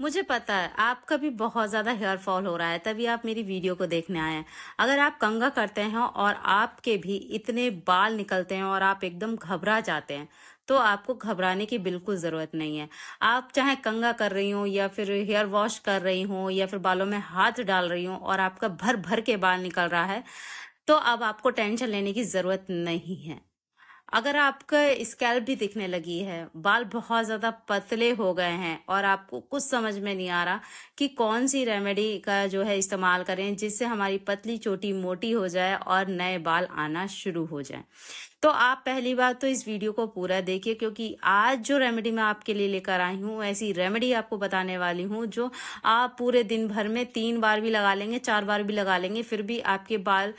मुझे पता है आपका भी बहुत ज्यादा हेयर फॉल हो रहा है तभी आप मेरी वीडियो को देखने आए हैं अगर आप कंगा करते हैं और आपके भी इतने बाल निकलते हैं और आप एकदम घबरा जाते हैं तो आपको घबराने की बिल्कुल ज़रूरत नहीं है आप चाहे कंगा कर रही हो या फिर हेयर वॉश कर रही हो या फिर बालों में हाथ डाल रही हो और आपका भर भर के बाल निकल रहा है तो अब आपको टेंशन लेने की ज़रूरत नहीं है अगर आपका स्कैल्प भी दिखने लगी है बाल बहुत ज़्यादा पतले हो गए हैं और आपको कुछ समझ में नहीं आ रहा कि कौन सी रेमेडी का जो है इस्तेमाल करें जिससे हमारी पतली चोटी मोटी हो जाए और नए बाल आना शुरू हो जाए तो आप पहली बार तो इस वीडियो को पूरा देखिए क्योंकि आज जो रेमेडी मैं आपके लिए लेकर आई हूँ ऐसी रेमेडी आपको बताने वाली हूँ जो आप पूरे दिन भर में तीन बार भी लगा लेंगे चार बार भी लगा लेंगे फिर भी आपके बाल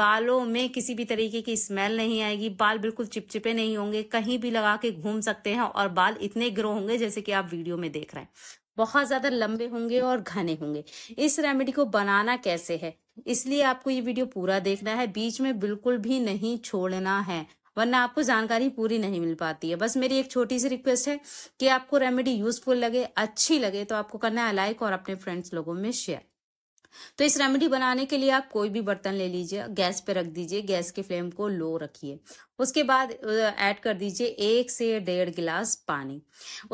बालों में किसी भी तरीके की स्मेल नहीं आएगी बाल बिल्कुल बिल्कुल चिपचिपे नहीं होंगे कहीं भी लगा के घूम सकते हैं और बाल इतने ग्रो होंगे जैसे कि आप वीडियो में देख रहे हैं बहुत ज्यादा लंबे होंगे और घने होंगे इस रेमेडी को बनाना कैसे है इसलिए आपको ये वीडियो पूरा देखना है बीच में बिल्कुल भी नहीं छोड़ना है वरना आपको जानकारी पूरी नहीं मिल पाती है बस मेरी एक छोटी सी रिक्वेस्ट है कि आपको रेमेडी यूजफुल लगे अच्छी लगे तो आपको करना है लाइक और अपने फ्रेंड्स लोगों में शेयर तो इस रेमेडी बनाने के लिए आप कोई भी बर्तन ले लीजिए गैस पे रख दीजिए गैस के फ्लेम को लो रखिए उसके बाद ऐड कर दीजिए एक से डेढ़ गिलास पानी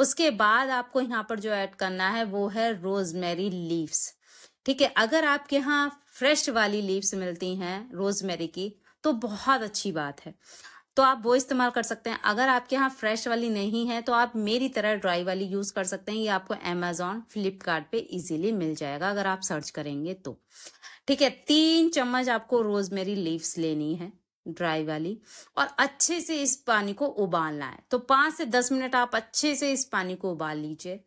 उसके बाद आपको यहाँ पर जो ऐड करना है वो है रोजमेरी लीव्स ठीक है अगर आपके यहाँ फ्रेश वाली लीव्स मिलती हैं रोजमेरी की तो बहुत अच्छी बात है तो आप वो इस्तेमाल कर सकते हैं अगर आपके यहाँ फ्रेश वाली नहीं है तो आप मेरी तरह ड्राई वाली यूज़ कर सकते हैं ये आपको एमेजॉन फ्लिपकार्ट इजिली मिल जाएगा अगर आप सर्च करेंगे तो ठीक है तीन चम्मच आपको रोजमेरी लीव्स लेनी है ड्राई वाली और अच्छे से इस पानी को उबालना है तो पांच से दस मिनट आप अच्छे से इस पानी को उबाल लीजिए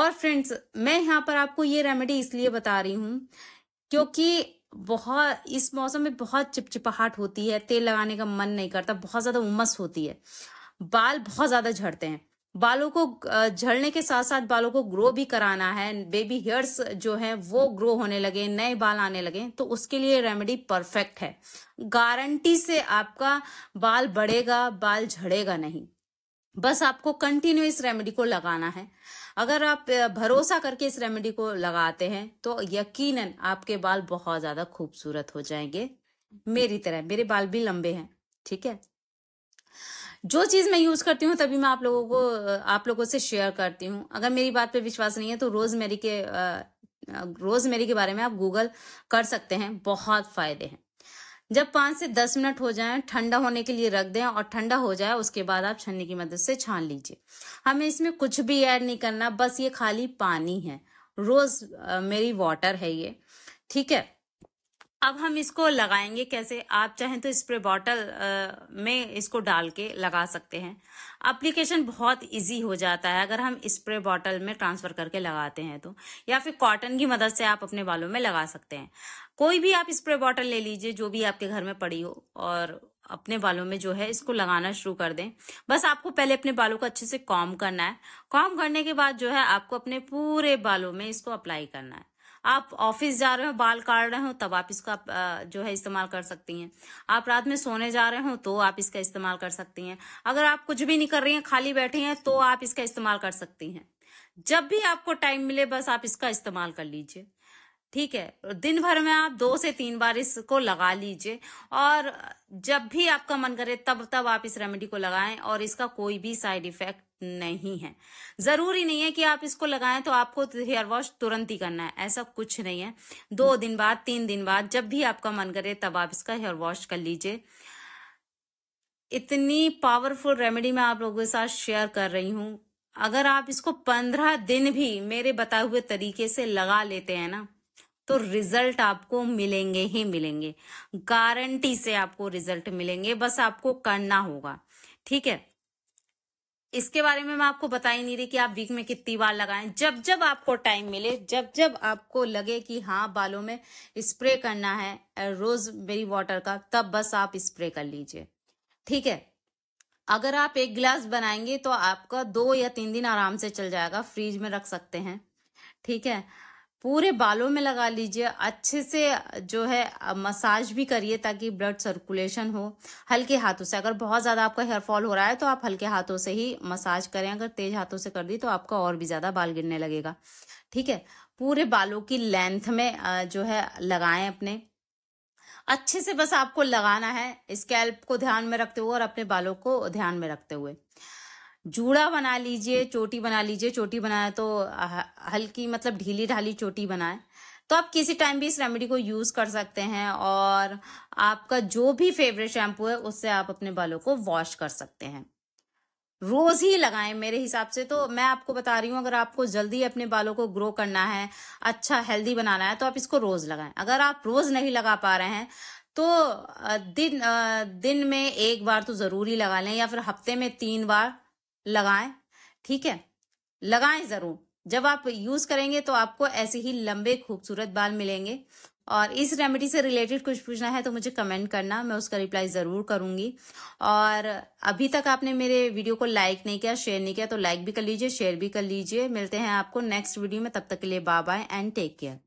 और फ्रेंड्स मैं यहां पर आपको ये रेमेडी इसलिए बता रही हूं क्योंकि बहुत इस मौसम में बहुत चिपचिपाहट होती है तेल लगाने का मन नहीं करता बहुत ज़्यादा उमस होती है बाल बहुत ज़्यादा झड़ते हैं बालों को झड़ने के साथ साथ बालों को ग्रो भी कराना है बेबी हेयर्स जो है वो ग्रो होने लगे नए बाल आने लगे तो उसके लिए रेमेडी परफेक्ट है गारंटी से आपका बाल बढ़ेगा बाल झड़ेगा नहीं बस आपको कंटिन्यू इस रेमेडी को लगाना है अगर आप भरोसा करके इस रेमेडी को लगाते हैं तो यकीनन आपके बाल बहुत ज्यादा खूबसूरत हो जाएंगे मेरी तरह मेरे बाल भी लंबे हैं ठीक है जो चीज मैं यूज करती हूँ तभी मैं आप लोगों को आप लोगों से शेयर करती हूँ अगर मेरी बात पे विश्वास नहीं है तो रोज मेरी के रोजमेरी के बारे में आप गूगल कर सकते हैं बहुत फायदे हैं जब पाँच से दस मिनट हो जाए ठंडा होने के लिए रख दें और ठंडा हो जाए उसके बाद आप छन्नी की मदद से छान लीजिए हमें इसमें कुछ भी ऐड नहीं करना बस ये खाली पानी है रोज मेरी वाटर है ये ठीक है अब हम इसको लगाएंगे कैसे आप चाहें तो स्प्रे बॉटल में इसको डाल के लगा सकते हैं अप्लीकेशन बहुत इजी हो जाता है अगर हम स्प्रे बॉटल में ट्रांसफ़र करके लगाते हैं तो या फिर कॉटन की मदद से आप अपने बालों में लगा सकते हैं कोई भी आप स्प्रे बॉटल ले लीजिए जो भी आपके घर में पड़ी हो और अपने बालों में जो है इसको लगाना शुरू कर दें बस आपको पहले अपने बालों को अच्छे से कॉम करना है कॉम करने के बाद जो है आपको अपने पूरे बालों में इसको अप्लाई करना है आप ऑफिस जा रहे हो बाल काट रहे हो तब आप इसका जो है इस्तेमाल कर सकती हैं आप रात में सोने जा रहे हो तो आप इसका इस्तेमाल कर सकती हैं अगर आप कुछ भी नहीं कर रही हैं खाली बैठी हैं तो आप इसका इस्तेमाल कर सकती हैं जब भी आपको टाइम मिले बस आप इसका इस्तेमाल कर लीजिए ठीक है दिन भर में आप दो से तीन बार इसको लगा लीजिए और जब भी आपका मन करे तब तब आप इस रेमेडी को लगाएं और इसका कोई भी साइड इफेक्ट नहीं है जरूरी नहीं है कि आप इसको लगाएं तो आपको हेयर तो वॉश तुरंत ही करना है ऐसा कुछ नहीं है दो दिन बाद तीन दिन बाद जब भी आपका मन करे तब आप इसका हेयर वॉश कर लीजिए इतनी पावरफुल रेमेडी मैं आप लोगों के साथ शेयर कर रही हूं अगर आप इसको पंद्रह दिन भी मेरे बताए हुए तरीके से लगा लेते हैं ना तो रिजल्ट आपको मिलेंगे ही मिलेंगे गारंटी से आपको रिजल्ट मिलेंगे बस आपको करना होगा ठीक है इसके बारे में मैं आपको बता ही नहीं रही कि आप वीक में कितनी बार लगाएं जब जब आपको टाइम मिले जब जब आपको लगे कि हाँ बालों में स्प्रे करना है रोज बेरी वाटर का तब बस आप स्प्रे कर लीजिए ठीक है अगर आप एक गिलास बनाएंगे तो आपका दो या तीन दिन आराम से चल जाएगा फ्रीज में रख सकते हैं ठीक है पूरे बालों में लगा लीजिए अच्छे से जो है मसाज भी करिए ताकि ब्लड सर्कुलेशन हो हल्के हाथों से अगर बहुत ज़्यादा आपका हेयर फॉल हो रहा है तो आप हल्के हाथों से ही मसाज करें अगर तेज हाथों से कर दी तो आपका और भी ज़्यादा बाल गिरने लगेगा ठीक है पूरे बालों की लेंथ में जो है लगाएं अपने अच्छे से बस आपको लगाना है स्कैल्प को ध्यान में रखते हुए और अपने बालों को ध्यान में रखते हुए जूड़ा बना लीजिए चोटी बना लीजिए चोटी बनाए तो हल्की मतलब ढीली ढाली चोटी बनाए तो आप किसी टाइम भी इस रेमेडी को यूज कर सकते हैं और आपका जो भी फेवरेट शैम्पू है उससे आप अपने बालों को वॉश कर सकते हैं रोज ही लगाएं मेरे हिसाब से तो मैं आपको बता रही हूँ अगर आपको जल्दी अपने बालों को ग्रो करना है अच्छा हेल्दी बनाना है तो आप इसको रोज लगाएं अगर आप रोज नहीं लगा पा रहे हैं तो दिन दिन में एक बार तो जरूर ही लगा लें या फिर हफ्ते में तीन बार लगाएं ठीक है लगाएं जरूर जब आप यूज करेंगे तो आपको ऐसे ही लंबे खूबसूरत बाल मिलेंगे और इस रेमेडी से रिलेटेड कुछ पूछना है तो मुझे कमेंट करना मैं उसका रिप्लाई ज़रूर करूंगी और अभी तक आपने मेरे वीडियो को लाइक नहीं किया शेयर नहीं किया तो लाइक भी कर लीजिए शेयर भी कर लीजिए मिलते हैं आपको नेक्स्ट वीडियो में तब तक के लिए bye bye and take care